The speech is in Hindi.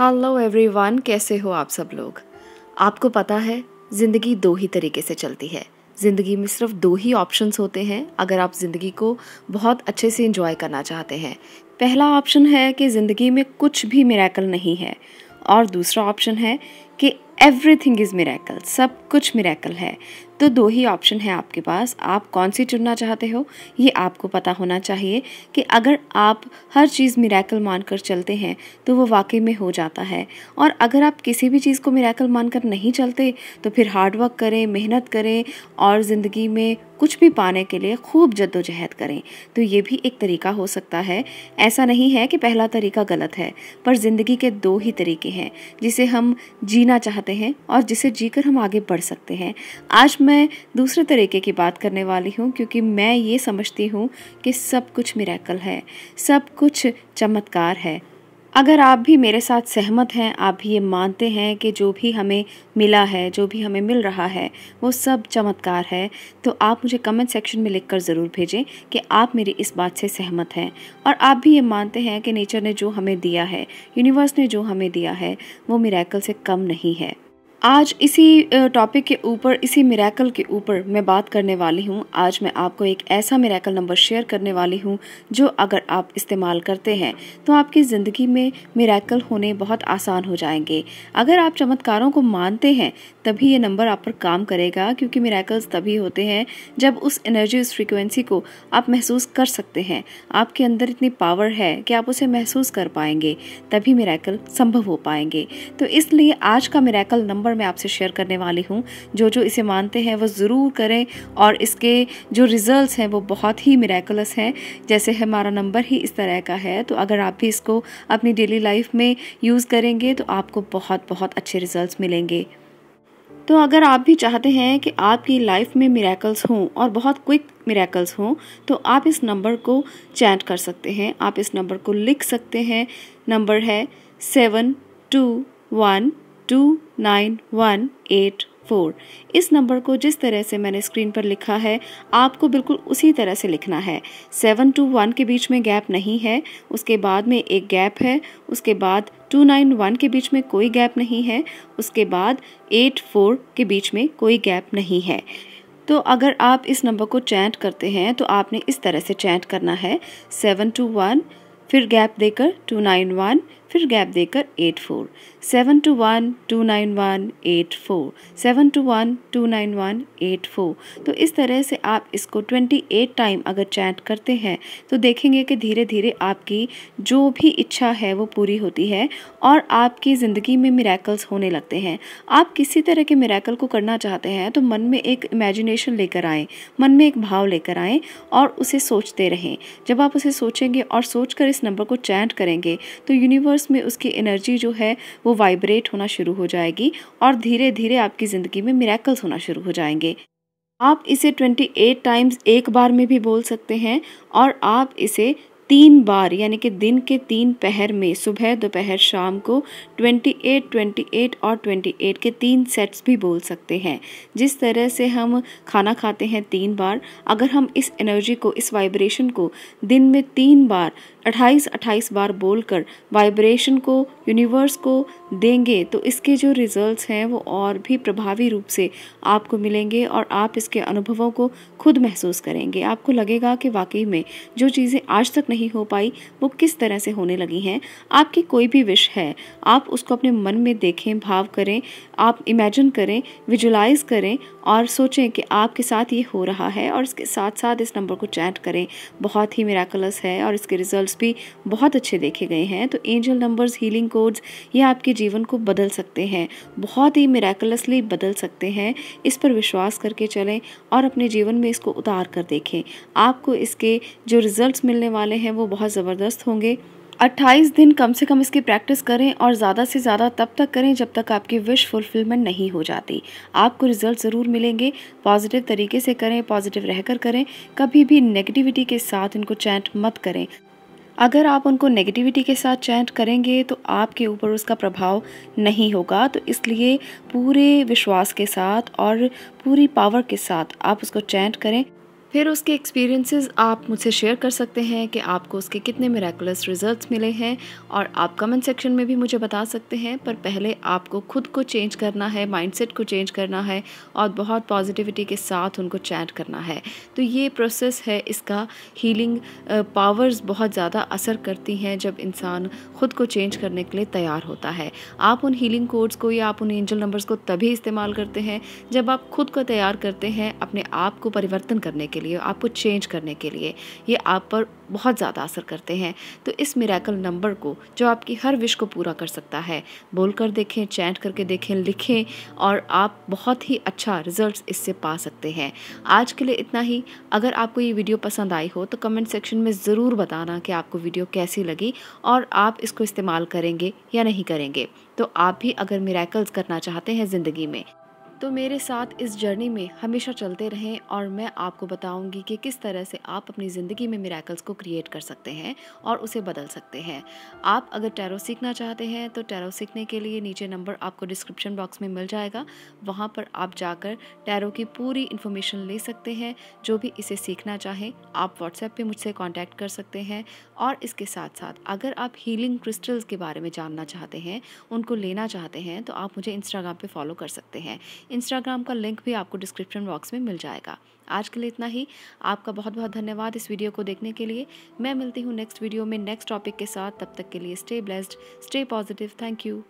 हेलो एवरीवन कैसे हो आप सब लोग आपको पता है ज़िंदगी दो ही तरीके से चलती है ज़िंदगी में सिर्फ दो ही ऑप्शंस होते हैं अगर आप ज़िंदगी को बहुत अच्छे से इन्जॉय करना चाहते हैं पहला ऑप्शन है कि ज़िंदगी में कुछ भी मेराकल नहीं है और दूसरा ऑप्शन है कि एवरीथिंग इज़ मेराकल सब कुछ मेराकल है तो दो ही ऑप्शन है आपके पास आप कौन सी चुनना चाहते हो ये आपको पता होना चाहिए कि अगर आप हर चीज़ मिराकल मानकर चलते हैं तो वो वाकई में हो जाता है और अगर आप किसी भी चीज़ को मिराकल मानकर नहीं चलते तो फिर हार्डवर्क करें मेहनत करें और ज़िंदगी में कुछ भी पाने के लिए खूब जद्दोजहद करें तो ये भी एक तरीका हो सकता है ऐसा नहीं है कि पहला तरीका गलत है पर ज़िंदगी के दो ही तरीके हैं जिसे हम जीना चाहते हैं और जिसे जीकर हम आगे बढ़ सकते हैं आज मैं दूसरे तरीके की बात करने वाली हूँ क्योंकि मैं ये समझती हूँ कि सब कुछ मेरेकल है सब कुछ चमत्कार है अगर आप भी मेरे साथ सहमत हैं आप भी ये मानते हैं कि जो भी हमें मिला है जो भी हमें मिल रहा है वो सब चमत्कार है तो आप मुझे कमेंट सेक्शन में लिखकर ज़रूर भेजें कि आप मेरी इस बात से सहमत हैं और आप भी ये मानते हैं कि नेचर ने जो हमें दिया है यूनिवर्स ने जो हमें दिया है वो मेरेकल से कम नहीं है आज इसी टॉपिक के ऊपर इसी मिराकल के ऊपर मैं बात करने वाली हूँ आज मैं आपको एक ऐसा मिराकल नंबर शेयर करने वाली हूँ जो अगर आप इस्तेमाल करते हैं तो आपकी ज़िंदगी में मिराकल होने बहुत आसान हो जाएंगे अगर आप चमत्कारों को मानते हैं तभी ये नंबर आप पर काम करेगा क्योंकि मेराकल्स तभी होते हैं जब उस एनर्जी उस फ्रिक्वेंसी को आप महसूस कर सकते हैं आपके अंदर इतनी पावर है कि आप उसे महसूस कर पाएंगे तभी मेराकल संभव हो पाएंगे तो इसलिए आज का मेराकल नंबर मैं आपसे शेयर करने वाली हूँ जो जो इसे मानते हैं वो ज़रूर करें और इसके जो रिज़ल्ट हैं वो बहुत ही मेराकुलस हैं जैसे हमारा नंबर ही इस तरह का है तो अगर आप भी इसको अपनी डेली लाइफ में यूज़ करेंगे तो आपको बहुत बहुत अच्छे रिज़ल्ट मिलेंगे तो अगर आप भी चाहते हैं कि आपकी लाइफ में मिराकल्स हों और बहुत क्विक मिराकल्स हों तो आप इस नंबर को चैट कर सकते हैं आप इस नंबर को लिख सकते हैं नंबर है seven two one two nine one eight four इस नंबर को जिस तरह से मैंने स्क्रीन पर लिखा है आपको बिल्कुल उसी तरह से लिखना है सेवन टू वन के बीच में गैप नहीं है उसके बाद में एक गैप है उसके बाद टू नाइन वन के बीच में कोई गैप नहीं है उसके बाद एट फोर के बीच में कोई गैप नहीं है तो अगर आप इस नंबर को चैंट करते हैं तो आपने इस तरह से चैंट करना है सेवन टू वन फिर गैप देकर टू नाइन वन फिर गैप देकर eight four seven two one two nine one eight four seven two one two nine one eight four तो इस तरह से आप इसको ट्वेंटी एट टाइम अगर चैट करते हैं तो देखेंगे कि धीरे धीरे आपकी जो भी इच्छा है वो पूरी होती है और आपकी ज़िंदगी में मेरेकल्स होने लगते हैं आप किसी तरह के मेरेकल को करना चाहते हैं तो मन में एक इमेजिनेशन लेकर आएँ मन में एक भाव लेकर आएँ और उसे सोचते रहें जब आप उसे सोचेंगे और सोच इस नंबर को चैट करेंगे तो यूनिवर्स यूनिवर्स में उसकी एनर्जी जो है वो वाइब्रेट होना शुरू हो जाएगी और धीरे धीरे आपकी ज़िंदगी में मिराकल्स होना शुरू हो जाएंगे आप इसे 28 टाइम्स एक बार में भी बोल सकते हैं और आप इसे तीन बार यानी कि दिन के तीन पहर में सुबह दोपहर शाम को 28, 28 और 28 के तीन सेट्स भी बोल सकते हैं जिस तरह से हम खाना खाते हैं तीन बार अगर हम इस एनर्जी को इस वाइब्रेशन को दिन में तीन बार अट्ठाईस अट्ठाईस बार बोलकर वाइब्रेशन को यूनिवर्स को देंगे तो इसके जो रिजल्ट्स हैं वो और भी प्रभावी रूप से आपको मिलेंगे और आप इसके अनुभवों को खुद महसूस करेंगे आपको लगेगा कि वाकई में जो चीज़ें आज तक नहीं हो पाई वो किस तरह से होने लगी हैं आपकी कोई भी विश है आप उसको अपने मन में देखें भाव करें आप इमेजिन करें विजुलाइज करें और सोचें कि आपके साथ ये हो रहा है और इसके साथ साथ इस नंबर को चैट करें बहुत ही मेराकलस है और इसके रिजल्ट कोड्स भी बहुत अच्छे देखे गए हैं तो एंजल नंबर्स हीलिंग कोड्स ये आपके जीवन को बदल सकते हैं बहुत ही मेरेकुलसली बदल सकते हैं इस पर विश्वास करके चलें और अपने जीवन में इसको उतार कर देखें आपको इसके जो रिज़ल्ट मिलने वाले हैं वो बहुत ज़बरदस्त होंगे 28 दिन कम से कम इसकी प्रैक्टिस करें और ज़्यादा से ज़्यादा तब तक करें जब तक आपकी विश फुलफिलमेंट नहीं हो जाती आपको रिजल्ट ज़रूर मिलेंगे पॉजिटिव तरीके से करें पॉजिटिव रहकर करें कभी भी नेगेटिविटी के साथ इनको चैट मत करें अगर आप उनको नेगेटिविटी के साथ चैट करेंगे तो आपके ऊपर उसका प्रभाव नहीं होगा तो इसलिए पूरे विश्वास के साथ और पूरी पावर के साथ आप उसको चैट करें फिर उसके एक्सपीरियंसेस आप मुझसे शेयर कर सकते हैं कि आपको उसके कितने मेरेकुलस रिजल्ट्स मिले हैं और आप कमेंट सेक्शन में भी मुझे बता सकते हैं पर पहले आपको खुद को चेंज करना है माइंडसेट को चेंज करना है और बहुत पॉजिटिविटी के साथ उनको चैट करना है तो ये प्रोसेस है इसका हीलिंग पावर्स बहुत ज़्यादा असर करती हैं जब इंसान ख़ुद को चेंज करने के लिए तैयार होता है आप उन हीलिंग कोड्स को या आप उन एंजल नंबर्स को तभी इस्तेमाल करते हैं जब आप खुद को तैयार करते हैं अपने आप को परिवर्तन करने के लिए लिए आपको चेंज करने के लिए ये आप पर बहुत ज़्यादा असर करते हैं तो इस मेराकल नंबर को जो आपकी हर विश को पूरा कर सकता है बोल कर देखें चैट करके देखें लिखें और आप बहुत ही अच्छा रिजल्ट इससे पा सकते हैं आज के लिए इतना ही अगर आपको ये वीडियो पसंद आई हो तो कमेंट सेक्शन में ज़रूर बताना कि आपको वीडियो कैसी लगी और आप इसको इस्तेमाल करेंगे या नहीं करेंगे तो आप भी अगर मेराकल्स करना चाहते हैं ज़िंदगी में तो मेरे साथ इस जर्नी में हमेशा चलते रहें और मैं आपको बताऊंगी कि किस तरह से आप अपनी ज़िंदगी में मेराकल्स को क्रिएट कर सकते हैं और उसे बदल सकते हैं आप अगर टैरो सीखना चाहते हैं तो टैरो सीखने के लिए नीचे नंबर आपको डिस्क्रिप्शन बॉक्स में मिल जाएगा वहाँ पर आप जाकर टैरो की पूरी इन्फॉर्मेशन ले सकते हैं जो भी इसे सीखना चाहें आप व्हाट्सएप पर मुझसे कॉन्टैक्ट कर सकते हैं और इसके साथ साथ अगर आप हीलिंग क्रिस्टल्स के बारे में जानना चाहते हैं उनको लेना चाहते हैं तो आप मुझे इंस्टाग्राम पर फॉलो कर सकते हैं इंस्टाग्राम का लिंक भी आपको डिस्क्रिप्शन बॉक्स में मिल जाएगा आज के लिए इतना ही आपका बहुत बहुत धन्यवाद इस वीडियो को देखने के लिए मैं मिलती हूँ नेक्स्ट वीडियो में नेक्स्ट टॉपिक के साथ तब तक के लिए stay blessed stay positive thank you